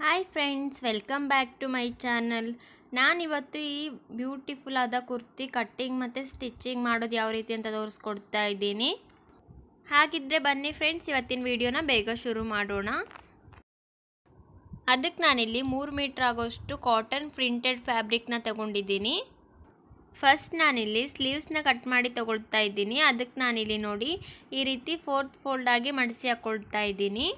hi friends welcome back to my channel ನಾನಿವತ್ತು ಈ beautiful ಆದ ಕುರ್ತಿ ಕಟ್ಟಿಂಗ್ ಮತ್ತು ಸ್ಟಿಚ್ಚಿಂಗ್ ಮಾಡೋದು ಯಾವ ರೀತಿ ಅಂತ ತೋರಿಸ್ಕೊಡ್ತಾ ಇದ್ದೀನಿ ಹಾಗಿದ್ರೆ ಬನ್ನಿ ಫ್ರೆಂಡ್ಸ್ ಇವತ್ತಿನ ವಿಡಿಯೋನ ಬೇಗ ಶುರು ಮಾಡೋಣ ಅದಕ್ಕೆ ನಾನಿಲ್ಲಿ ಮೂರು ಮೀಟ್ರ್ ಆಗೋಷ್ಟು ಕಾಟನ್ ಪ್ರಿಂಟೆಡ್ ಫ್ಯಾಬ್ರಿಕ್ನ ತಗೊಂಡಿದ್ದೀನಿ ಫಸ್ಟ್ ನಾನಿಲ್ಲಿ ಸ್ಲೀವ್ಸ್ನ ಕಟ್ ಮಾಡಿ ತಗೊಳ್ತಾ ಇದ್ದೀನಿ ಅದಕ್ಕೆ ನಾನಿಲ್ಲಿ ನೋಡಿ ಈ ರೀತಿ ಫೋರ್ತ್ ಫೋಲ್ಡ್ ಆಗಿ ಮಡಿಸಿ ಹಾಕ್ಕೊಳ್ತಾ ಇದ್ದೀನಿ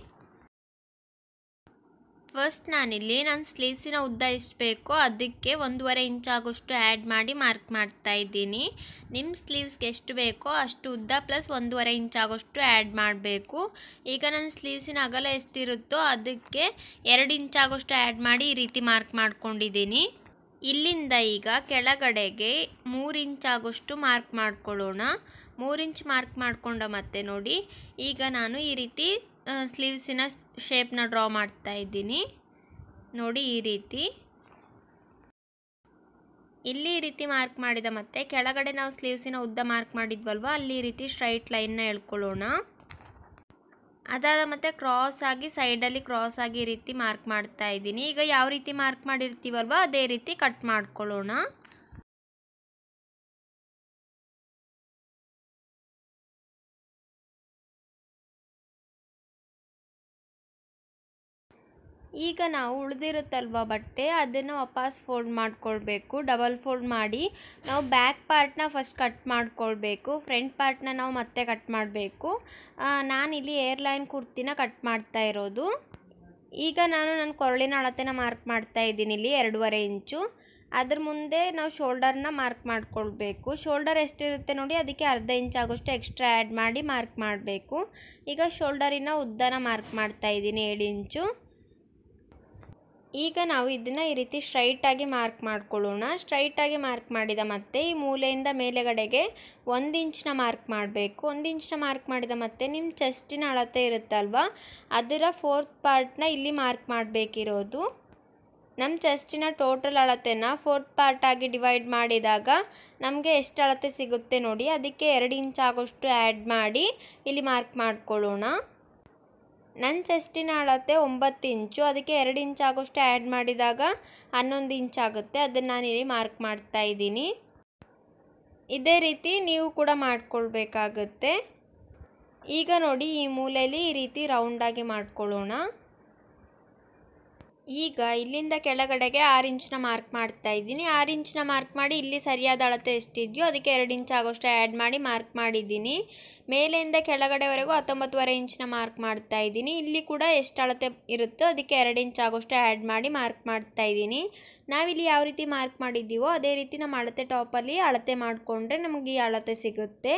ಫಸ್ಟ್ ನಾನಿಲ್ಲಿ ನನ್ನ ಸ್ಲೀವ್ಸಿನ ಉದ್ದ ಎಷ್ಟು ಬೇಕೋ ಅದಕ್ಕೆ ಒಂದೂವರೆ ಇಂಚ್ ಆಗೋಷ್ಟು ಆ್ಯಡ್ ಮಾಡಿ ಮಾರ್ಕ್ ಮಾಡ್ತಾ ಇದ್ದೀನಿ ನಿಮ್ಮ ಸ್ಲೀವ್ಸ್ಗೆ ಎಷ್ಟು ಬೇಕೋ ಅಷ್ಟು ಉದ್ದ ಪ್ಲಸ್ ಒಂದೂವರೆ ಇಂಚ್ ಆಗೋಷ್ಟು ಆ್ಯಡ್ ಮಾಡಬೇಕು ಈಗ ನನ್ನ ಸ್ಲೀವ್ಸಿನ ಅಗಲ ಎಷ್ಟಿರುತ್ತೋ ಅದಕ್ಕೆ ಎರಡು ಇಂಚ್ ಆಗೋಷ್ಟು ಆ್ಯಡ್ ಮಾಡಿ ಈ ರೀತಿ ಮಾರ್ಕ್ ಮಾಡ್ಕೊಂಡಿದ್ದೀನಿ ಇಲ್ಲಿಂದ ಈಗ ಕೆಳಗಡೆಗೆ ಮೂರು ಇಂಚ್ ಆಗೋಷ್ಟು ಮಾರ್ಕ್ ಮಾಡ್ಕೊಳ್ಳೋಣ ಮೂರು ಇಂಚ್ ಮಾರ್ಕ್ ಮಾಡಿಕೊಂಡ ಮತ್ತೆ ನೋಡಿ ಈಗ ನಾನು ಈ ರೀತಿ ಸ್ಲೀವ್ಸಿನ ಶೇಪ್ನ ಡ್ರಾ ಮಾಡ್ತಾ ಇದ್ದೀನಿ ನೋಡಿ ಈ ರೀತಿ ಇಲ್ಲಿ ಈ ರೀತಿ ಮಾರ್ಕ್ ಮಾಡಿದ ಮತ್ತೆ ಕೆಳಗಡೆ ನಾವು ಸ್ಲೀವ್ಸಿನ ಉದ್ದ ಮಾರ್ಕ್ ಮಾಡಿದ್ವಲ್ವ ಅಲ್ಲಿ ಈ ರೀತಿ ಸ್ಟ್ರೈಟ್ ಲೈನ್ನ ಎಳ್ಕೊಳ್ಳೋಣ ಅದಾದ ಮತ್ತೆ ಕ್ರಾಸ್ ಆಗಿ ಸೈಡಲ್ಲಿ ಕ್ರಾಸ್ ಆಗಿ ಈ ರೀತಿ ಮಾರ್ಕ್ ಮಾಡ್ತಾ ಇದ್ದೀನಿ ಈಗ ಯಾವ ರೀತಿ ಮಾರ್ಕ್ ಮಾಡಿರ್ತೀವಲ್ವ ಅದೇ ರೀತಿ ಕಟ್ ಮಾಡ್ಕೊಳ್ಳೋಣ ಈಗ ನಾವು ಉಳಿದಿರುತ್ತಲ್ವ ಬಟ್ಟೆ ಅದನ್ನು ವಾಪಸ್ ಫೋಲ್ಡ್ ಮಾಡಿಕೊಳ್ಬೇಕು ಡಬಲ್ ಫೋಲ್ಡ್ ಮಾಡಿ ನಾವು ಬ್ಯಾಕ್ ಪಾರ್ಟ್ನ ಫಸ್ಟ್ ಕಟ್ ಮಾಡಿಕೊಳ್ಬೇಕು ಫ್ರಂಟ್ ಪಾರ್ಟ್ನ ನಾವು ಮತ್ತೆ ಕಟ್ ಮಾಡಬೇಕು ನಾನಿಲ್ಲಿ ಏರ್ಲೈನ್ ಕುರ್ತಿನ ಕಟ್ ಮಾಡ್ತಾ ಇರೋದು ಈಗ ನಾನು ನನ್ನ ಕೊರಳಿನ ಅಳತೆನ ಮಾರ್ಕ್ ಮಾಡ್ತಾ ಇದ್ದೀನಿ ಇಲ್ಲಿ ಎರಡೂವರೆ ಇಂಚು ಅದ್ರ ಮುಂದೆ ನಾವು ಶೋಲ್ಡರ್ನ ಮಾರ್ಕ್ ಮಾಡಿಕೊಳ್ಬೇಕು ಶೋಲ್ಡರ್ ಎಷ್ಟಿರುತ್ತೆ ನೋಡಿ ಅದಕ್ಕೆ ಅರ್ಧ ಇಂಚ್ ಆಗೋಷ್ಟು ಎಕ್ಸ್ಟ್ರಾ ಆ್ಯಡ್ ಮಾಡಿ ಮಾರ್ಕ್ ಮಾಡಬೇಕು ಈಗ ಶೋಲ್ಡರಿನ ಉದ್ದನ ಮಾರ್ಕ್ ಮಾಡ್ತಾ ಇದ್ದೀನಿ ಏಳು ಇಂಚು ಈಗ ನಾವು ಇದನ್ನು ಈ ರೀತಿ ಸ್ಟ್ರೈಟಾಗಿ ಮಾರ್ಕ್ ಮಾಡ್ಕೊಳ್ಳೋಣ ಸ್ಟ್ರೈಟಾಗಿ ಮಾರ್ಕ್ ಮಾಡಿದ ಮತ್ತೆ ಈ ಮೂಲೆಯಿಂದ ಮೇಲೆಗಡೆಗೆ ಒಂದು ಇಂಚನ್ನ ಮಾರ್ಕ್ ಮಾಡಬೇಕು ಒಂದು ಇಂಚನ್ನ ಮಾರ್ಕ್ ಮಾಡಿದ ಮತ್ತೆ ನಿಮ್ಮ ಚೆಸ್ಟಿನ ಅಳತೆ ಇರುತ್ತಲ್ವ ಅದರ ಫೋರ್ತ್ ಪಾರ್ಟ್ನ ಇಲ್ಲಿ ಮಾರ್ಕ್ ಮಾಡಬೇಕಿರೋದು ನಮ್ಮ ಚೆಸ್ಟಿನ ಟೋಟಲ್ ಅಳತೆನ ಫೋರ್ತ್ ಪಾರ್ಟಾಗಿ ಡಿವೈಡ್ ಮಾಡಿದಾಗ ನಮಗೆ ಎಷ್ಟು ಅಳತೆ ಸಿಗುತ್ತೆ ನೋಡಿ ಅದಕ್ಕೆ ಎರಡು ಇಂಚ್ ಆಗೋಷ್ಟು ಆ್ಯಡ್ ಮಾಡಿ ಇಲ್ಲಿ ಮಾರ್ಕ್ ಮಾಡಿಕೊಳ್ಳೋಣ ನನ್ನ ಚೆಸ್ಟಿನ ಅಳತೆ ಒಂಬತ್ತು ಇಂಚು ಅದಕ್ಕೆ ಎರಡು ಇಂಚ್ ಆಗೋಷ್ಟು ಆ್ಯಡ್ ಮಾಡಿದಾಗ ಹನ್ನೊಂದು ಇಂಚ್ ಆಗುತ್ತೆ ಅದನ್ನು ನಾನಿಲ್ಲಿ ಮಾರ್ಕ್ ಮಾಡ್ತಾ ಇದ್ದೀನಿ ಇದೇ ರೀತಿ ನೀವು ಕೂಡ ಮಾಡಿಕೊಳ್ಬೇಕಾಗುತ್ತೆ ಈಗ ನೋಡಿ ಈ ಮೂಲೆಯಲ್ಲಿ ಈ ರೀತಿ ರೌಂಡಾಗಿ ಮಾಡ್ಕೊಳ್ಳೋಣ ಈಗ ಇಲ್ಲಿಂದ ಕೆಳಗಡೆಗೆ ಆರು ಇಂಚ್ನ ಮಾರ್ಕ್ ಮಾಡ್ತಾ ಇದ್ದೀನಿ ಆರು ಇಂಚ್ನ ಮಾರ್ಕ್ ಮಾಡಿ ಇಲ್ಲಿ ಸರಿಯಾದ ಅಳತೆ ಎಷ್ಟಿದೆಯೋ ಅದಕ್ಕೆ ಎರಡು ಇಂಚ್ ಆಗೋಷ್ಟು ಆ್ಯಡ್ ಮಾಡಿ ಮಾರ್ಕ್ ಮಾಡಿದ್ದೀನಿ ಮೇಲೆಯಿಂದ ಕೆಳಗಡೆವರೆಗೂ ಹತ್ತೊಂಬತ್ತುವರೆ ಇಂಚ್ನ ಮಾರ್ಕ್ ಮಾಡ್ತಾ ಇದ್ದೀನಿ ಇಲ್ಲಿ ಕೂಡ ಎಷ್ಟು ಅಳತೆ ಇರುತ್ತೋ ಅದಕ್ಕೆ ಎರಡು ಇಂಚ್ ಆಗೋಷ್ಟು ಆ್ಯಡ್ ಮಾಡಿ ಮಾರ್ಕ್ ಮಾಡ್ತಾ ಇದ್ದೀನಿ ನಾವಿಲ್ಲಿ ಯಾವ ರೀತಿ ಮಾರ್ಕ್ ಮಾಡಿದ್ದೀವೋ ಅದೇ ರೀತಿ ನಮ್ಮ ಅಳತೆ ಟಾಪಲ್ಲಿ ಅಳತೆ ಮಾಡಿಕೊಂಡ್ರೆ ನಮಗೆ ಈ ಅಳತೆ ಸಿಗುತ್ತೆ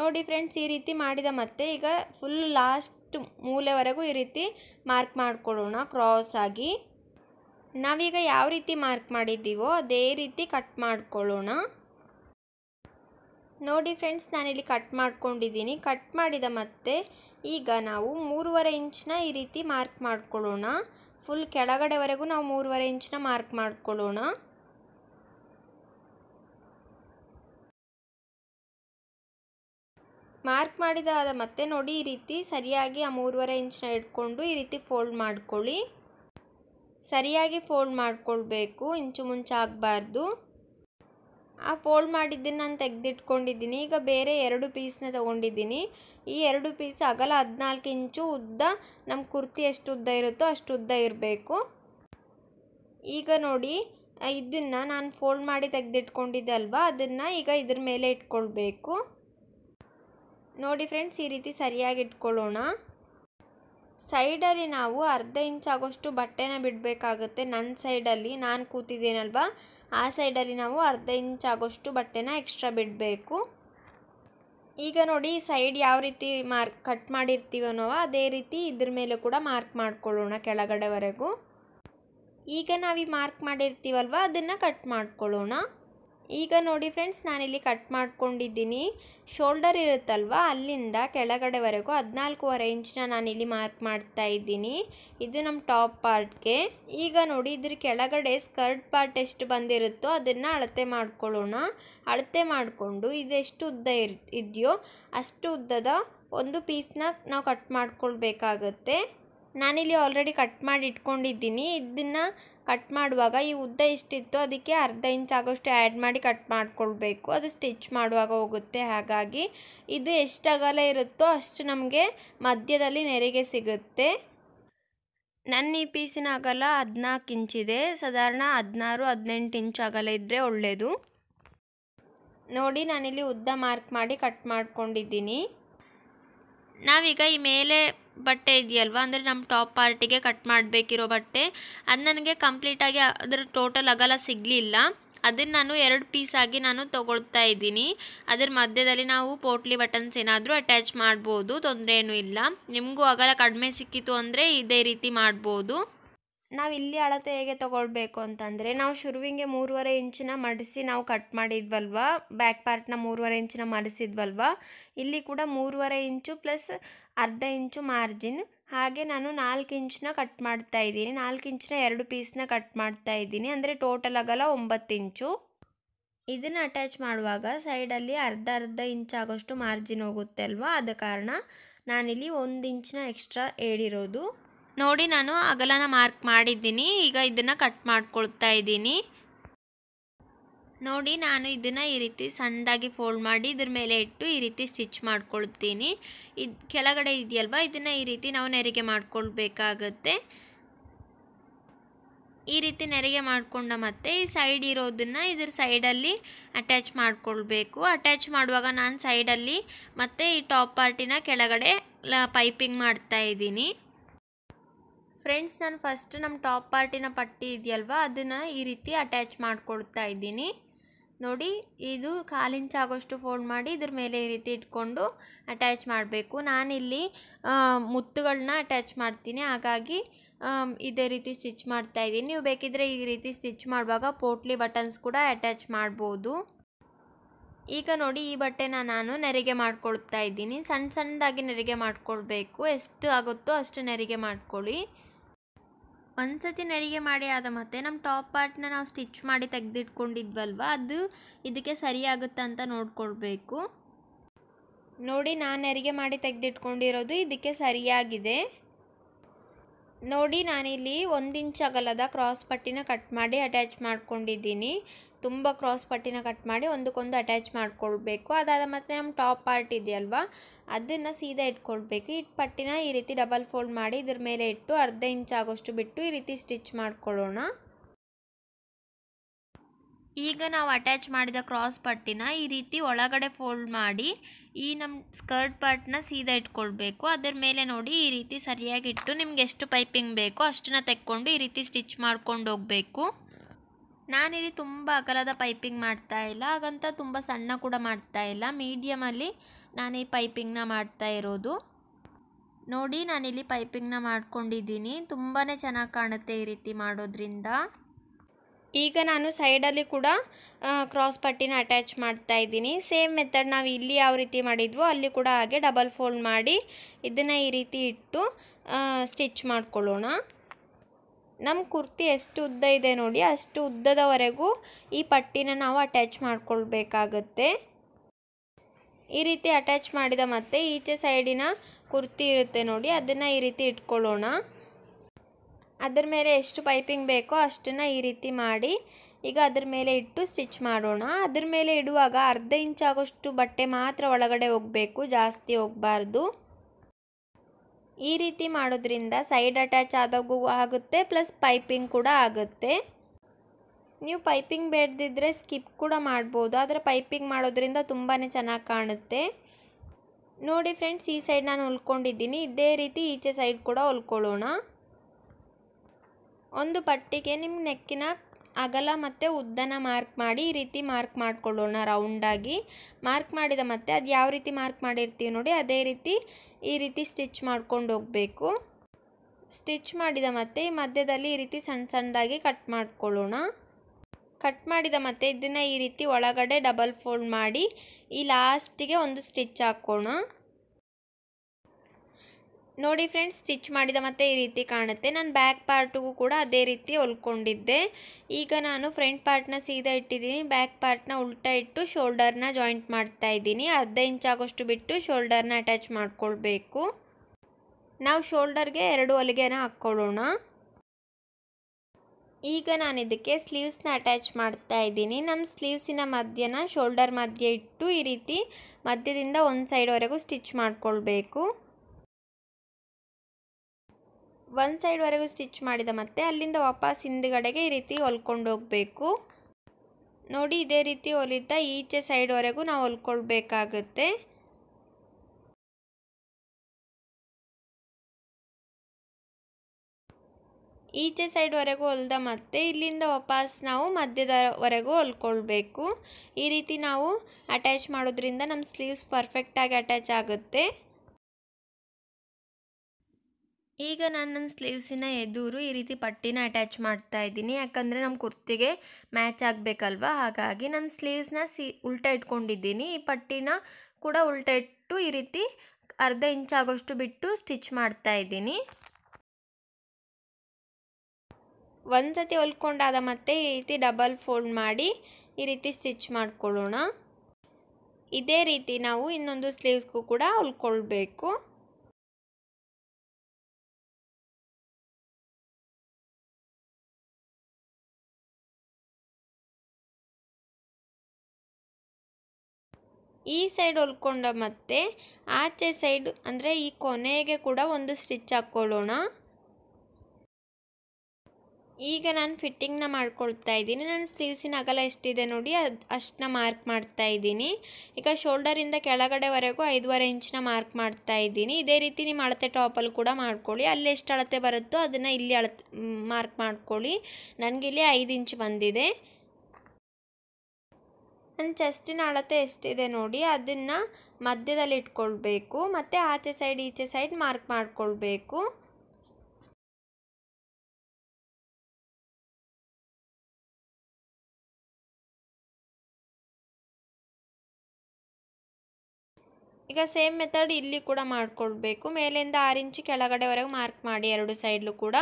ನೋಡಿ ಫ್ರೆಂಡ್ಸ್ ಈ ರೀತಿ ಮಾಡಿದ ಮತ್ತೆ ಈಗ ಫುಲ್ ಲಾಸ್ಟ್ ಮೂಲೆವರೆಗೂ ಈ ರೀತಿ ಮಾರ್ಕ್ ಮಾಡಿಕೊಡೋಣ ಕ್ರಾಸ್ ಆಗಿ ನಾವೀಗ ಯಾವ ರೀತಿ ಮಾರ್ಕ್ ಮಾಡಿದ್ದೀವೋ ಅದೇ ರೀತಿ ಕಟ್ ಮಾಡಿಕೊಳ್ಳೋಣ ನೋಡಿ ಫ್ರೆಂಡ್ಸ್ ನಾನಿಲ್ಲಿ ಕಟ್ ಮಾಡ್ಕೊಂಡಿದ್ದೀನಿ ಕಟ್ ಮಾಡಿದ ಮತ್ತೆ ಈಗ ನಾವು ಮೂರುವರೆ ಇಂಚನ್ನ ಈ ರೀತಿ ಮಾರ್ಕ್ ಮಾಡಿಕೊಳ್ಳೋಣ ಫುಲ್ ಕೆಳಗಡೆವರೆಗೂ ನಾವು ಮೂರುವರೆ ಇಂಚನ್ನ ಮಾರ್ಕ್ ಮಾಡಿಕೊಳ್ಳೋಣ ಮಾರ್ಕ್ ಮಾಡಿದ ಮತ್ತೆ ನೋಡಿ ಈ ರೀತಿ ಸರಿಯಾಗಿ ಆ ಮೂರುವರೆ ಇಂಚನ್ನ ಇಟ್ಕೊಂಡು ಈ ರೀತಿ ಫೋಲ್ಡ್ ಮಾಡ್ಕೊಳ್ಳಿ ಸರಿಯಾಗಿ ಫೋಲ್ಡ್ ಮಾಡಿಕೊಳ್ಬೇಕು ಇಂಚು ಮುಂಚೆ ಆಗಬಾರ್ದು ಆ ಫೋಲ್ಡ್ ಮಾಡಿದ್ದನ್ನು ನಾನು ತೆಗೆದಿಟ್ಕೊಂಡಿದ್ದೀನಿ ಈಗ ಬೇರೆ ಎರಡು ಪೀಸ್ನ ತೊಗೊಂಡಿದ್ದೀನಿ ಈ ಎರಡು ಪೀಸ್ ಅಗಲ ಹದಿನಾಲ್ಕು ಇಂಚು ಉದ್ದ ನಮ್ಮ ಕುರ್ತಿ ಎಷ್ಟು ಉದ್ದ ಇರುತ್ತೋ ಅಷ್ಟು ಉದ್ದ ಇರಬೇಕು ಈಗ ನೋಡಿ ಇದನ್ನು ನಾನು ಫೋಲ್ಡ್ ಮಾಡಿ ತೆಗೆದಿಟ್ಕೊಂಡಿದ್ದೆ ಅಲ್ವಾ ಅದನ್ನು ಈಗ ಇದ್ರ ಮೇಲೆ ಇಟ್ಕೊಳ್ಬೇಕು ನೋಡಿ ಫ್ರೆಂಡ್ಸ್ ಈ ರೀತಿ ಸರಿಯಾಗಿ ಇಟ್ಕೊಳ್ಳೋಣ ಸೈಡಲ್ಲಿ ನಾವು ಅರ್ಧ ಇಂಚ್ ಆಗೋಷ್ಟು ಬಟ್ಟೆನ ಬಿಡಬೇಕಾಗುತ್ತೆ ನನ್ನ ಸೈಡಲ್ಲಿ ನಾನು ಕೂತಿದ್ದೀನಲ್ವ ಆ ಸೈಡಲ್ಲಿ ನಾವು ಅರ್ಧ ಇಂಚ್ ಆಗೋಷ್ಟು ಬಟ್ಟೆನ ಎಕ್ಸ್ಟ್ರಾ ಬಿಡಬೇಕು ಈಗ ನೋಡಿ ಸೈಡ್ ಯಾವ ರೀತಿ ಮಾರ್ಕ್ ಕಟ್ ಮಾಡಿರ್ತೀವನೋ ಅದೇ ರೀತಿ ಇದ್ರ ಮೇಲೆ ಕೂಡ ಮಾರ್ಕ್ ಮಾಡ್ಕೊಳ್ಳೋಣ ಕೆಳಗಡೆವರೆಗೂ ಈಗ ನಾವು ಈ ಮಾರ್ಕ್ ಮಾಡಿರ್ತೀವಲ್ವ ಅದನ್ನು ಕಟ್ ಮಾಡ್ಕೊಳ್ಳೋಣ ಈಗ ನೋಡಿ ಫ್ರೆಂಡ್ಸ್ ನಾನಿಲ್ಲಿ ಕಟ್ ಮಾಡ್ಕೊಂಡಿದ್ದೀನಿ ಶೋಲ್ಡರ್ ಇರುತ್ತಲ್ವ ಅಲ್ಲಿಂದ ಕೆಳಗಡೆವರೆಗೂ ಹದಿನಾಲ್ಕೂವರೆ ಇಂಚನ್ನ ನಾನಿಲ್ಲಿ ಮಾರ್ಕ್ ಮಾಡ್ತಾ ಇದ್ದೀನಿ ಇದು ನಮ್ಮ ಟಾಪ್ ಪಾರ್ಟ್ಗೆ ಈಗ ನೋಡಿ ಇದ್ರ ಕೆಳಗಡೆ ಸ್ಕರ್ಟ್ ಪಾರ್ಟ್ ಎಷ್ಟು ಬಂದಿರುತ್ತೋ ಅದನ್ನು ಅಳತೆ ಮಾಡ್ಕೊಳ್ಳೋಣ ಅಳತೆ ಮಾಡಿಕೊಂಡು ಇದೆಷ್ಟು ಉದ್ದ ಇರ್ ಇದೆಯೋ ಅಷ್ಟು ಉದ್ದದ ಒಂದು ಪೀಸ್ನ ನಾವು ಕಟ್ ಮಾಡ್ಕೊಳ್ಬೇಕಾಗತ್ತೆ ನಾನಿಲ್ಲಿ ಆಲ್ರೆಡಿ ಕಟ್ ಮಾಡಿ ಇಟ್ಕೊಂಡಿದ್ದೀನಿ ಇದನ್ನು ಕಟ್ ಮಾಡುವಾಗ ಈ ಉದ್ದ ಎಷ್ಟಿತ್ತು ಅದಕ್ಕೆ ಅರ್ಧ ಇಂಚ್ ಆಗೋಷ್ಟು ಆ್ಯಡ್ ಮಾಡಿ ಕಟ್ ಮಾಡಿಕೊಳ್ಬೇಕು ಅದು ಸ್ಟಿಚ್ ಮಾಡುವಾಗ ಹೋಗುತ್ತೆ ಹಾಗಾಗಿ ಇದು ಎಷ್ಟು ಅಗಲ ಇರುತ್ತೋ ಅಷ್ಟು ನಮಗೆ ಮಧ್ಯದಲ್ಲಿ ನೆರಿಗೆ ಸಿಗುತ್ತೆ ನನ್ನ ಈ ಪೀಸಿನ ಅಗಲ ಹದಿನಾಲ್ಕು ಇಂಚಿದೆ ಸಾಧಾರಣ ಹದಿನಾರು ಹದಿನೆಂಟು ಇಂಚ್ ಅಗಲ ಇದ್ದರೆ ಒಳ್ಳೆಯದು ನೋಡಿ ನಾನಿಲ್ಲಿ ಉದ್ದ ಮಾರ್ಕ್ ಮಾಡಿ ಕಟ್ ಮಾಡ್ಕೊಂಡಿದ್ದೀನಿ ನಾವೀಗ ಈ ಮೇಲೆ ಬಟ್ಟೆ ಇದೆಯಲ್ವ ಅಂದರೆ ನಮ್ಮ ಟಾಪ್ ಪಾರ್ಟಿಗೆ ಕಟ್ ಮಾಡಬೇಕಿರೋ ಬಟ್ಟೆ ಅದು ನನಗೆ ಕಂಪ್ಲೀಟಾಗಿ ಅದರ ಟೋಟಲ್ ಅಗಲ ಸಿಗಲಿಲ್ಲ ಅದನ್ನು ನಾನು ಎರಡು ಪೀಸಾಗಿ ನಾನು ತೊಗೊಳ್ತಾ ಇದ್ದೀನಿ ಅದರ ಮಧ್ಯದಲ್ಲಿ ನಾವು ಪೋಟ್ಲಿ ಬಟನ್ಸ್ ಏನಾದರೂ ಅಟ್ಯಾಚ್ ಮಾಡ್ಬೋದು ತೊಂದರೆ ಏನೂ ಇಲ್ಲ ನಿಮಗೂ ಅಗಲ ಕಡಿಮೆ ಸಿಕ್ಕಿತು ಅಂದರೆ ಇದೇ ರೀತಿ ಮಾಡ್ಬೋದು ನಾವು ಇಲ್ಲಿ ಅಳತೆ ಹೇಗೆ ತೊಗೊಳ್ಬೇಕು ಅಂತಂದರೆ ನಾವು ಶುರುವಿಗೆ ಮೂರುವರೆ ಇಂಚಿನ ಮಡಿಸಿ ನಾವು ಕಟ್ ಮಾಡಿದ್ವಲ್ವ ಬ್ಯಾಕ್ ಪಾರ್ಟ್ನ ಮೂರುವರೆ ಇಂಚಿನ ಮಡಿಸಿದ್ವಲ್ವ ಇಲ್ಲಿ ಕೂಡ ಮೂರುವರೆ ಇಂಚು ಪ್ಲಸ್ ಅರ್ಧ ಇಂಚು ಮಾರ್ಜಿನ್ ಹಾಗೆ ನಾನು ನಾಲ್ಕು ಇಂಚನ್ನ ಕಟ್ ಮಾಡ್ತಾ ಇದ್ದೀನಿ ನಾಲ್ಕು ಇಂಚಿನ ಎರಡು ಪೀಸ್ನ ಕಟ್ ಮಾಡ್ತಾ ಇದ್ದೀನಿ ಅಂದರೆ ಟೋಟಲ್ ಆಗಲ್ಲ ಒಂಬತ್ತು ಇಂಚು ಇದನ್ನು ಅಟ್ಯಾಚ್ ಮಾಡುವಾಗ ಸೈಡಲ್ಲಿ ಅರ್ಧ ಅರ್ಧ ಇಂಚ್ ಆಗೋಷ್ಟು ಮಾರ್ಜಿನ್ ಹೋಗುತ್ತೆ ಅಲ್ವಾ ಆದ ಕಾರಣ ನಾನಿಲ್ಲಿ ಒಂದು ಇಂಚಿನ ಎಕ್ಸ್ಟ್ರಾ ಏಡಿರೋದು ನೋಡಿ ನಾನು ಅಗಲನ ಮಾರ್ಕ್ ಮಾಡಿದ್ದೀನಿ ಈಗ ಇದನ್ನು ಕಟ್ ಮಾಡ್ಕೊಳ್ತಾ ಇದ್ದೀನಿ ನೋಡಿ ನಾನು ಇದನ್ನು ಈ ರೀತಿ ಸಣ್ಣದಾಗಿ ಫೋಲ್ಡ್ ಮಾಡಿ ಇದ್ರ ಮೇಲೆ ಇಟ್ಟು ಈ ರೀತಿ ಸ್ಟಿಚ್ ಮಾಡ್ಕೊಳ್ತೀನಿ ಇದು ಕೆಳಗಡೆ ಇದೆಯಲ್ವ ಇದನ್ನು ಈ ರೀತಿ ನಾವು ನೆರಿಗೆ ಮಾಡ್ಕೊಳ್ಬೇಕಾಗತ್ತೆ ಈ ರೀತಿ ನೆರಿಗೆ ಮಾಡಿಕೊಂಡ ಮತ್ತೆ ಈ ಸೈಡ್ ಇರೋದನ್ನು ಇದ್ರ ಸೈಡಲ್ಲಿ ಅಟ್ಯಾಚ್ ಮಾಡಿಕೊಳ್ಬೇಕು ಅಟ್ಯಾಚ್ ಮಾಡುವಾಗ ನಾನು ಸೈಡಲ್ಲಿ ಮತ್ತು ಈ ಟಾಪ್ ಪಾರ್ಟಿನ ಕೆಳಗಡೆ ಪೈಪಿಂಗ್ ಮಾಡ್ತಾ ಇದ್ದೀನಿ ಫ್ರೆಂಡ್ಸ್ ನಾನು ಫಸ್ಟ್ ನಮ್ಮ ಟಾಪ್ ಪಾರ್ಟಿನ ಪಟ್ಟಿ ಇದೆಯಲ್ವಾ ಅದನ್ನು ಈ ರೀತಿ ಅಟ್ಯಾಚ್ ಮಾಡಿಕೊಡ್ತಾ ಇದ್ದೀನಿ ನೋಡಿ ಇದು ಕಾಲಿಂಚ್ ಆಗೋಷ್ಟು ಫೋಲ್ಡ್ ಮಾಡಿ ಇದ್ರ ಮೇಲೆ ಈ ರೀತಿ ಇಟ್ಕೊಂಡು ಅಟ್ಯಾಚ್ ಮಾಡಬೇಕು ನಾನಿಲ್ಲಿ ಮುತ್ತುಗಳನ್ನ ಅಟ್ಯಾಚ್ ಮಾಡ್ತೀನಿ ಹಾಗಾಗಿ ಇದೇ ರೀತಿ ಸ್ಟಿಚ್ ಮಾಡ್ತಾ ಇದ್ದೀನಿ ನೀವು ಬೇಕಿದ್ರೆ ಈ ರೀತಿ ಸ್ಟಿಚ್ ಮಾಡುವಾಗ ಪೋಟ್ಲಿ ಬಟನ್ಸ್ ಕೂಡ ಅಟ್ಯಾಚ್ ಮಾಡ್ಬೋದು ಈಗ ನೋಡಿ ಈ ಬಟ್ಟೆನ ನಾನು ನೆರಿಗೆ ಮಾಡ್ಕೊಳ್ತಾ ಇದ್ದೀನಿ ಸಣ್ಣ ಸಣ್ಣದಾಗಿ ನೆರಿಗೆ ಮಾಡ್ಕೊಳ್ಬೇಕು ಎಷ್ಟು ಆಗುತ್ತೋ ಅಷ್ಟು ನೆರಿಗೆ ಮಾಡ್ಕೊಳ್ಳಿ ಒಂದು ಸತಿ ನೆರಿಗೆ ಮಾಡಿ ಆದ ಮತ್ತೆ ನಮ್ಮ ಟಾಪ್ ಪಾರ್ಟ್ನ ನಾವು ಸ್ಟಿಚ್ ಮಾಡಿ ತೆಗೆದಿಟ್ಕೊಂಡಿದ್ವಲ್ವ ಅದು ಇದಕ್ಕೆ ಸರಿಯಾಗುತ್ತಾ ಅಂತ ನೋಡ್ಕೊಳ್ಬೇಕು ನೋಡಿ ನಾನು ನೆರಿಗೆ ಮಾಡಿ ತೆಗೆದಿಟ್ಕೊಂಡಿರೋದು ಇದಕ್ಕೆ ಸರಿಯಾಗಿದೆ ನೋಡಿ ನಾನಿಲ್ಲಿ ಒಂದು ಇಂಚ್ ಅಗಲದ ಕ್ರಾಸ್ ಪಟ್ಟಿನ ಕಟ್ ಮಾಡಿ ಅಟ್ಯಾಚ್ ಮಾಡ್ಕೊಂಡಿದ್ದೀನಿ ತುಂಬ ಕ್ರಾಸ್ ಪಟ್ಟಿನ ಕಟ್ ಮಾಡಿ ಒಂದಕ್ಕೊಂದು ಅಟ್ಯಾಚ್ ಮಾಡಿಕೊಳ್ಬೇಕು ಅದಾದ ಮತ್ತು ನಮ್ಮ ಟಾಪ್ ಪಾರ್ಟ್ ಇದೆಯಲ್ವಾ ಅದನ್ನು ಸೀದಾ ಇಟ್ಕೊಳ್ಬೇಕು ಈ ಪಟ್ಟಿನ ಈ ರೀತಿ ಡಬಲ್ ಫೋಲ್ಡ್ ಮಾಡಿ ಇದ್ರ ಮೇಲೆ ಇಟ್ಟು ಅರ್ಧ ಇಂಚ್ ಆಗೋಷ್ಟು ಬಿಟ್ಟು ಈ ರೀತಿ ಸ್ಟಿಚ್ ಮಾಡ್ಕೊಳ್ಳೋಣ ಈಗ ನಾವು ಅಟ್ಯಾಚ್ ಮಾಡಿದ ಕ್ರಾಸ್ ಪಟ್ಟಿನ ಈ ರೀತಿ ಒಳಗಡೆ ಫೋಲ್ಡ್ ಮಾಡಿ ಈ ನಮ್ಮ ಸ್ಕರ್ಟ್ ಪಾರ್ಟ್ನ ಸೀದಾ ಇಟ್ಕೊಳ್ಬೇಕು ಅದರ ಮೇಲೆ ನೋಡಿ ಈ ರೀತಿ ಸರಿಯಾಗಿ ಇಟ್ಟು ನಿಮ್ಗೆ ಎಷ್ಟು ಪೈಪಿಂಗ್ ಬೇಕೋ ಅಷ್ಟನ್ನ ತೆಕ್ಕೊಂಡು ಈ ರೀತಿ ಸ್ಟಿಚ್ ಮಾಡ್ಕೊಂಡು ಹೋಗಬೇಕು ನಾನಿಲ್ಲಿ ತುಂಬ ಅಗಲದ ಪೈಪಿಂಗ್ ಮಾಡ್ತಾ ಇಲ್ಲ ಹಾಗಂತ ತುಂಬ ಸಣ್ಣ ಕೂಡ ಮಾಡ್ತಾ ಇಲ್ಲ ಮೀಡಿಯಮಲ್ಲಿ ನಾನು ಈ ಪೈಪಿಂಗ್ನ ಮಾಡ್ತಾ ಇರೋದು ನೋಡಿ ನಾನಿಲ್ಲಿ ಪೈಪಿಂಗ್ನ ಮಾಡ್ಕೊಂಡಿದ್ದೀನಿ ತುಂಬಾ ಚೆನ್ನಾಗಿ ಕಾಣುತ್ತೆ ಈ ರೀತಿ ಮಾಡೋದ್ರಿಂದ ಈಗ ನಾನು ಸೈಡಲ್ಲಿ ಕೂಡ ಕ್ರಾಸ್ ಪಟ್ಟಿನ ಅಟ್ಯಾಚ್ ಮಾಡ್ತಾ ಇದ್ದೀನಿ ಸೇಮ್ ಮೆಥಡ್ ನಾವು ಇಲ್ಲಿ ಯಾವ ರೀತಿ ಮಾಡಿದ್ವೋ ಅಲ್ಲಿ ಕೂಡ ಹಾಗೆ ಡಬಲ್ ಫೋಲ್ಡ್ ಮಾಡಿ ಇದನ್ನು ಈ ರೀತಿ ಇಟ್ಟು ಸ್ಟಿಚ್ ಮಾಡ್ಕೊಳ್ಳೋಣ ನಮ್ಮ ಕುರ್ತಿ ಎಷ್ಟು ಉದ್ದ ಇದೆ ನೋಡಿ ಅಷ್ಟು ಉದ್ದದವರೆಗೂ ಈ ಪಟ್ಟಿನ ನಾವು ಅಟ್ಯಾಚ್ ಮಾಡಿಕೊಳ್ಬೇಕಾಗತ್ತೆ ಈ ರೀತಿ ಅಟ್ಯಾಚ್ ಮಾಡಿದ ಮತ್ತೆ ಈಚೆ ಸೈಡಿನ ಕುರ್ತಿ ಇರುತ್ತೆ ನೋಡಿ ಅದನ್ನು ಈ ರೀತಿ ಇಟ್ಕೊಳ್ಳೋಣ ಅದ್ರ ಮೇಲೆ ಎಷ್ಟು ಪೈಪಿಂಗ್ ಬೇಕೋ ಅಷ್ಟನ್ನು ಈ ರೀತಿ ಮಾಡಿ ಈಗ ಅದ್ರ ಮೇಲೆ ಇಟ್ಟು ಸ್ಟಿಚ್ ಮಾಡೋಣ ಅದ್ರ ಮೇಲೆ ಇಡುವಾಗ ಅರ್ಧ ಇಂಚ್ ಆಗೋಷ್ಟು ಬಟ್ಟೆ ಮಾತ್ರ ಒಳಗಡೆ ಹೋಗಬೇಕು ಜಾಸ್ತಿ ಹೋಗಬಾರ್ದು ಈ ರೀತಿ ಮಾಡೋದ್ರಿಂದ ಸೈಡ್ ಅಟ್ಯಾಚ್ ಆದಾಗೂ ಆಗುತ್ತೆ ಪ್ಲಸ್ ಪೈಪಿಂಗ್ ಕೂಡ ಆಗುತ್ತೆ ನೀವು ಪೈಪಿಂಗ್ ಬೇಡದಿದ್ದರೆ ಸ್ಕಿಪ್ ಕೂಡ ಮಾಡ್ಬೋದು ಆದರೆ ಪೈಪಿಂಗ್ ಮಾಡೋದ್ರಿಂದ ತುಂಬಾ ಚೆನ್ನಾಗಿ ಕಾಣುತ್ತೆ ನೋಡಿ ಫ್ರೆಂಡ್ಸ್ ಈ ಸೈಡ್ ನಾನು ಹೊಲ್ಕೊಂಡಿದ್ದೀನಿ ಇದೇ ರೀತಿ ಈಚೆ ಸೈಡ್ ಕೂಡ ಹೊಲ್ಕೊಳ್ಳೋಣ ಒಂದು ಪಟ್ಟಿಗೆ ನಿಮ್ಮ ನೆಕ್ಕಿನ ಅಗಲ ಮತ್ತು ಉದ್ದನ ಮಾರ್ಕ್ ಮಾಡಿ ಈ ರೀತಿ ಮಾರ್ಕ್ ಮಾಡಿಕೊಳ್ಳೋಣ ರೌಂಡಾಗಿ ಮಾರ್ಕ್ ಮಾಡಿದ ಮತ್ತೆ ಅದು ಯಾವ ರೀತಿ ಮಾರ್ಕ್ ಮಾಡಿರ್ತೀವಿ ನೋಡಿ ಅದೇ ರೀತಿ ಈ ರೀತಿ ಸ್ಟಿಚ್ ಮಾಡ್ಕೊಂಡು ಹೋಗಬೇಕು ಸ್ಟಿಚ್ ಮಾಡಿದ ಮತ್ತೆ ಈ ಮಧ್ಯದಲ್ಲಿ ಈ ರೀತಿ ಸಣ್ಣ ಸಣ್ಣದಾಗಿ ಕಟ್ ಮಾಡ್ಕೊಳ್ಳೋಣ ಕಟ್ ಮಾಡಿದ ಮತ್ತೆ ಇದನ್ನು ಈ ರೀತಿ ಒಳಗಡೆ ಡಬಲ್ ಫೋಲ್ಡ್ ಮಾಡಿ ಈ ಲಾಸ್ಟಿಗೆ ಒಂದು ಸ್ಟಿಚ್ ಹಾಕೋಣ ನೋಡಿ ಫ್ರೆಂಡ್ಸ್ ಸ್ಟಿಚ್ ಮಾಡಿದ ಮತ್ತೆ ಈ ರೀತಿ ಕಾಣುತ್ತೆ ನಾನು ಬ್ಯಾಕ್ ಪಾರ್ಟಿಗೂ ಕೂಡ ಅದೇ ರೀತಿ ಹೊಲ್ಕೊಂಡಿದ್ದೆ ಈಗ ನಾನು ಫ್ರಂಟ್ ಪಾರ್ಟ್ನ ಸೀದಾ ಇಟ್ಟಿದ್ದೀನಿ ಬ್ಯಾಕ್ ಪಾರ್ಟ್ನ ಉಲ್ಟಾ ಇಟ್ಟು ಶೋಲ್ಡರ್ನ ಜಾಯಿಂಟ್ ಮಾಡ್ತಾ ಇದ್ದೀನಿ ಅರ್ಧ ಇಂಚ್ ಆಗೋಷ್ಟು ಬಿಟ್ಟು ಶೋಲ್ಡರ್ನ ಅಟ್ಯಾಚ್ ಮಾಡ್ಕೊಳ್ಬೇಕು ನಾವು ಶೋಲ್ಡರ್ಗೆ ಎರಡು ಹೊಲಿಗೆನ ಹಾಕ್ಕೊಳ್ಳೋಣ ಈಗ ನಾನು ಇದಕ್ಕೆ ಸ್ಲೀವ್ಸ್ನ ಅಟ್ಯಾಚ್ ಮಾಡ್ತಾ ಇದ್ದೀನಿ ನಮ್ಮ ಸ್ಲೀವ್ಸಿನ ಮಧ್ಯನ ಶೋಲ್ಡರ್ ಮಧ್ಯೆ ಇಟ್ಟು ಈ ರೀತಿ ಮಧ್ಯದಿಂದ ಒಂದು ಸೈಡ್ವರೆಗೂ ಸ್ಟಿಚ್ ಮಾಡಿಕೊಳ್ಬೇಕು ಒಂದು ಸೈಡ್ವರೆಗೂ ಸ್ಟಿಚ್ ಮಾಡಿದ ಮತ್ತೆ ಅಲ್ಲಿಂದ ವಾಪಸ್ ಹಿಂದ್ಗಡೆಗೆ ಈ ರೀತಿ ಹೊಲ್ಕೊಂಡು ಹೋಗಬೇಕು ನೋಡಿ ಇದೇ ರೀತಿ ಹೊಲಿತಾ ಈಚೆ ಸೈಡ್ವರೆಗೂ ನಾವು ಹೊಲ್ಕೊಳ್ಬೇಕಾಗುತ್ತೆ ಈಚೆ ಸೈಡ್ವರೆಗೂ ಹೊಲ್ದ ಮತ್ತೆ ಇಲ್ಲಿಂದ ವಾಪಸ್ ನಾವು ಮಧ್ಯದವರೆಗೂ ಹೊಲ್ಕೊಳ್ಬೇಕು ಈ ರೀತಿ ನಾವು ಅಟ್ಯಾಚ್ ಮಾಡೋದ್ರಿಂದ ನಮ್ಮ ಸ್ಲೀವ್ಸ್ ಪರ್ಫೆಕ್ಟಾಗಿ ಅಟ್ಯಾಚ್ ಆಗುತ್ತೆ ಈಗ ನಾನು ನನ್ನ ಸ್ಲೀವ್ಸಿನ ಎದುರು ಈ ರೀತಿ ಪಟ್ಟಿನ ಅಟ್ಯಾಚ್ ಮಾಡ್ತಾ ಇದ್ದೀನಿ ಯಾಕಂದರೆ ನಮ್ಮ ಕುರ್ತಿಗೆ ಮ್ಯಾಚ್ ಆಗಬೇಕಲ್ವ ಹಾಗಾಗಿ ನನ್ನ ಸ್ಲೀವ್ಸ್ನ ಸಿ ಉಲ್ಟಾ ಇಟ್ಕೊಂಡಿದ್ದೀನಿ ಈ ಪಟ್ಟಿನ ಕೂಡ ಉಲ್ಟಾ ಇಟ್ಟು ಈ ರೀತಿ ಅರ್ಧ ಇಂಚ್ ಆಗೋಷ್ಟು ಬಿಟ್ಟು ಸ್ಟಿಚ್ ಮಾಡ್ತಾ ಇದ್ದೀನಿ ಒಂದು ಸತಿ ಹೊಲ್ಕೊಂಡಾದ ಮತ್ತೆ ಈ ರೀತಿ ಡಬಲ್ ಫೋಲ್ಡ್ ಮಾಡಿ ಈ ರೀತಿ ಸ್ಟಿಚ್ ಮಾಡಿಕೊಳ್ಳೋಣ ಇದೇ ರೀತಿ ನಾವು ಇನ್ನೊಂದು ಸ್ಲೀವ್ಸ್ಗೂ ಕೂಡ ಹೊಲ್ಕೊಳ್ಬೇಕು ಈ ಸೈಡ್ ಹೊಲ್ಕೊಂಡ ಮತ್ತೆ ಆಚೆ ಸೈಡ್ ಅಂದರೆ ಈ ಕೊನೆಗೆ ಕೂಡ ಒಂದು ಸ್ಟಿಚ್ ಹಾಕ್ಕೊಳ್ಳೋಣ ಈಗ ನಾನು ಫಿಟ್ಟಿಂಗ್ನ ಮಾಡ್ಕೊಳ್ತಾ ಇದ್ದೀನಿ ನನ್ನ ಸ್ಲೀವ್ಸಿನ ಅಗಲ ಎಷ್ಟಿದೆ ನೋಡಿ ಅದು ಅಷ್ಟನ್ನ ಮಾರ್ಕ್ ಮಾಡ್ತಾ ಇದ್ದೀನಿ ಈಗ ಶೋಲ್ಡರಿಂದ ಕೆಳಗಡೆವರೆಗೂ ಐದುವರೆ ಇಂಚ್ನ ಮಾರ್ಕ್ ಮಾಡ್ತಾ ಇದ್ದೀನಿ ಇದೇ ರೀತಿ ನಿಮ್ಮ ಅಳತೆ ಟಾಪಲ್ಲಿ ಕೂಡ ಮಾಡ್ಕೊಳ್ಳಿ ಅಲ್ಲಿ ಎಷ್ಟು ಅಳತೆ ಬರುತ್ತೋ ಅದನ್ನು ಇಲ್ಲಿ ಅಳತೆ ಮಾರ್ಕ್ ಮಾಡ್ಕೊಳ್ಳಿ ನನಗಿಲ್ಲಿ ಐದು ಇಂಚ್ ಬಂದಿದೆ ನನ್ನ ಚೆಸ್ಟಿನ ಅಳತೆ ಎಷ್ಟಿದೆ ನೋಡಿ ಅದನ್ನು ಮಧ್ಯದಲ್ಲಿ ಇಟ್ಕೊಳ್ಬೇಕು ಮತ್ತು ಆಚೆ ಸೈಡ್ ಈಚೆ ಸೈಡ್ ಮಾರ್ಕ್ ಮಾಡಿಕೊಳ್ಬೇಕು ಈಗ ಸೇಮ್ ಮೆಥಡ್ ಇಲ್ಲಿ ಕೂಡ ಮಾಡಿಕೊಳ್ಬೇಕು ಮೇಲಿಂದ ಆರು ಇಂಚು ಕೆಳಗಡೆವರೆಗೂ ಮಾರ್ಕ್ ಮಾಡಿ ಎರಡು ಸೈಡ್ಲು ಕೂಡ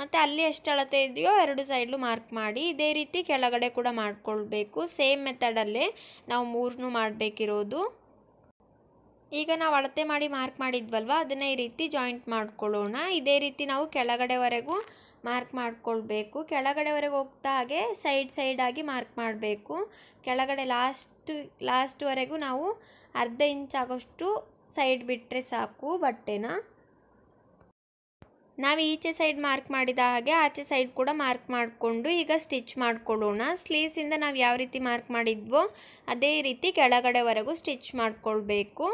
ಮತ್ತು ಅಲ್ಲಿ ಎಷ್ಟು ಅಳತೆ ಇದೆಯೋ ಎರಡು ಸೈಡ್ಲು ಮಾರ್ಕ್ ಮಾಡಿ ಇದೇ ರೀತಿ ಕೆಳಗಡೆ ಕೂಡ ಮಾಡಿಕೊಳ್ಬೇಕು ಸೇಮ್ ಮೆಥಡಲ್ಲೇ ನಾವು ಮೂರನ್ನು ಮಾಡಬೇಕಿರೋದು ಈಗ ನಾವು ಅಳತೆ ಮಾಡಿ ಮಾರ್ಕ್ ಮಾಡಿದ್ವಲ್ವ ಅದನ್ನು ಈ ರೀತಿ ಜಾಯಿಂಟ್ ಮಾಡ್ಕೊಳ್ಳೋಣ ಇದೇ ರೀತಿ ನಾವು ಕೆಳಗಡೆವರೆಗೂ ಮಾರ್ಕ್ ಮಾಡಿಕೊಳ್ಬೇಕು ಕೆಳಗಡೆವರೆಗೆ ಹೋಗ್ತಾ ಹಾಗೆ ಸೈಡ್ ಸೈಡಾಗಿ ಮಾರ್ಕ್ ಮಾಡಬೇಕು ಕೆಳಗಡೆ ಲಾಸ್ಟ್ ಲಾಸ್ಟ್ವರೆಗೂ ನಾವು ಅರ್ಧ ಇಂಚ್ ಆಗೋಷ್ಟು ಸೈಡ್ ಬಿಟ್ಟರೆ ಸಾಕು ಬಟ್ಟೆನ ನಾವು ಈಚೆ ಸೈಡ್ ಮಾರ್ಕ್ ಮಾಡಿದ ಹಾಗೆ ಆಚೆ ಸೈಡ್ ಕೂಡ ಮಾರ್ಕ್ ಮಾಡಿಕೊಂಡು ಈಗ ಸ್ಟಿಚ್ ಮಾಡಿಕೊಡೋಣ ಸ್ಲೀವ್ಸಿಂದ ನಾವು ಯಾವ ರೀತಿ ಮಾರ್ಕ್ ಮಾಡಿದ್ವೋ ಅದೇ ರೀತಿ ಕೆಳಗಡೆವರೆಗೂ ಸ್ಟಿಚ್ ಮಾಡಿಕೊಳ್ಬೇಕು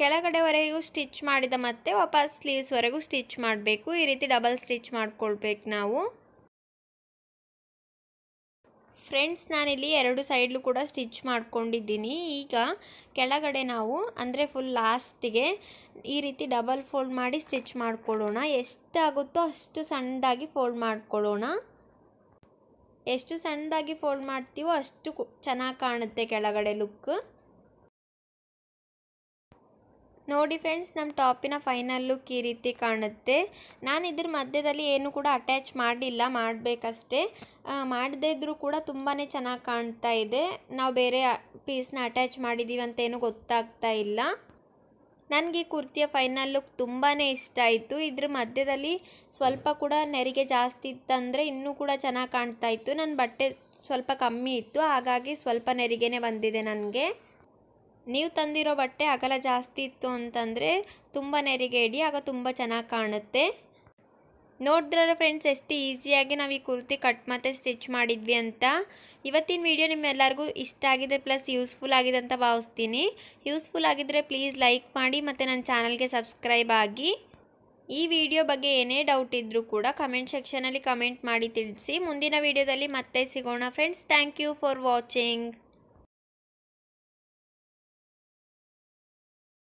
ಕೆಳಗಡೆವರೆಗೂ ಸ್ಟಿಚ್ ಮಾಡಿದ ಮತ್ತೆ ವಾಪಸ್ ಸ್ಲೀವ್ಸ್ವರೆಗೂ ಸ್ಟಿಚ್ ಮಾಡಬೇಕು ಈ ರೀತಿ ಡಬಲ್ ಸ್ಟಿಚ್ ಮಾಡ್ಕೊಳ್ಬೇಕು ನಾವು ಫ್ರೆಂಡ್ಸ್ ನಾನಿಲ್ಲಿ ಎರಡು ಸೈಡ್ಲು ಕೂಡ ಸ್ಟಿಚ್ ಮಾಡ್ಕೊಂಡಿದ್ದೀನಿ ಈಗ ಕೆಳಗಡೆ ನಾವು ಅಂದರೆ ಫುಲ್ ಲಾಸ್ಟಿಗೆ ಈ ರೀತಿ ಡಬಲ್ ಫೋಲ್ಡ್ ಮಾಡಿ ಸ್ಟಿಚ್ ಮಾಡ್ಕೊಳ್ಳೋಣ ಎಷ್ಟಾಗುತ್ತೋ ಅಷ್ಟು ಸಣ್ಣದಾಗಿ ಫೋಲ್ಡ್ ಮಾಡ್ಕೊಳ್ಳೋಣ ಎಷ್ಟು ಸಣ್ಣದಾಗಿ ಫೋಲ್ಡ್ ಮಾಡ್ತೀವೋ ಅಷ್ಟು ಚೆನ್ನಾಗಿ ಕಾಣುತ್ತೆ ಕೆಳಗಡೆ ಲುಕ್ ನೋಡಿ ಫ್ರೆಂಡ್ಸ್ ನಮ್ಮ ಟಾಪಿನ ಫೈನಲ್ ಲುಕ್ ಈ ರೀತಿ ಕಾಣುತ್ತೆ ನಾನು ಇದ್ರ ಮಧ್ಯದಲ್ಲಿ ಏನು ಕೂಡ ಅಟ್ಯಾಚ್ ಮಾಡಿಲ್ಲ ಮಾಡಬೇಕಷ್ಟೇ ಮಾಡದೇ ಇದ್ದರೂ ಕೂಡ ತುಂಬಾ ಚೆನ್ನಾಗಿ ಕಾಣ್ತಾ ಇದೆ ನಾವು ಬೇರೆ ಪೀಸ್ನ ಅಟ್ಯಾಚ್ ಮಾಡಿದ್ದೀವಿ ಅಂತ ಏನೂ ಗೊತ್ತಾಗ್ತಾ ಇಲ್ಲ ನನಗೆ ಈ ಕುರ್ತಿಯ ಫೈನಲ್ ಲುಕ್ ತುಂಬಾ ಇಷ್ಟ ಆಯಿತು ಇದ್ರ ಮಧ್ಯದಲ್ಲಿ ಸ್ವಲ್ಪ ಕೂಡ ನೆರಿಗೆ ಜಾಸ್ತಿ ಇತ್ತಂದರೆ ಇನ್ನೂ ಕೂಡ ಚೆನ್ನಾಗಿ ಕಾಣ್ತಾ ಇತ್ತು ನನ್ನ ಬಟ್ಟೆ ಸ್ವಲ್ಪ ಕಮ್ಮಿ ಇತ್ತು ಹಾಗಾಗಿ ಸ್ವಲ್ಪ ನೆರಿಗೆನೇ ಬಂದಿದೆ ನನಗೆ ನೀವು ತಂದಿರೋ ಬಟ್ಟೆ ಅಗಲ ಜಾಸ್ತಿ ಇತ್ತು ಅಂತಂದರೆ ತುಂಬ ನೆರಿಗೆ ಇಡಿ ಆಗ ತುಂಬ ಚೆನ್ನಾಗಿ ಕಾಣುತ್ತೆ ನೋಡಿದ್ರೆ ಫ್ರೆಂಡ್ಸ್ ಎಷ್ಟು ಈಸಿಯಾಗಿ ನಾವು ಈ ಕುರ್ತಿ ಕಟ್ ಮತ್ತು ಸ್ಟಿಚ್ ಮಾಡಿದ್ವಿ ಅಂತ ಇವತ್ತಿನ ವಿಡಿಯೋ ನಿಮ್ಮೆಲ್ಲರಿಗೂ ಇಷ್ಟ ಆಗಿದೆ ಪ್ಲಸ್ ಯೂಸ್ಫುಲ್ ಆಗಿದೆ ಅಂತ ಭಾವಿಸ್ತೀನಿ ಯೂಸ್ಫುಲ್ ಆಗಿದ್ದರೆ ಪ್ಲೀಸ್ ಲೈಕ್ ಮಾಡಿ ಮತ್ತು ನನ್ನ ಚಾನಲ್ಗೆ ಸಬ್ಸ್ಕ್ರೈಬ್ ಆಗಿ ಈ ವಿಡಿಯೋ ಬಗ್ಗೆ ಏನೇ ಡೌಟ್ ಇದ್ದರೂ ಕೂಡ ಕಮೆಂಟ್ ಸೆಕ್ಷನಲ್ಲಿ ಕಮೆಂಟ್ ಮಾಡಿ ತಿಳಿಸಿ ಮುಂದಿನ ವಿಡಿಯೋದಲ್ಲಿ ಮತ್ತೆ ಸಿಗೋಣ friends thank you for watching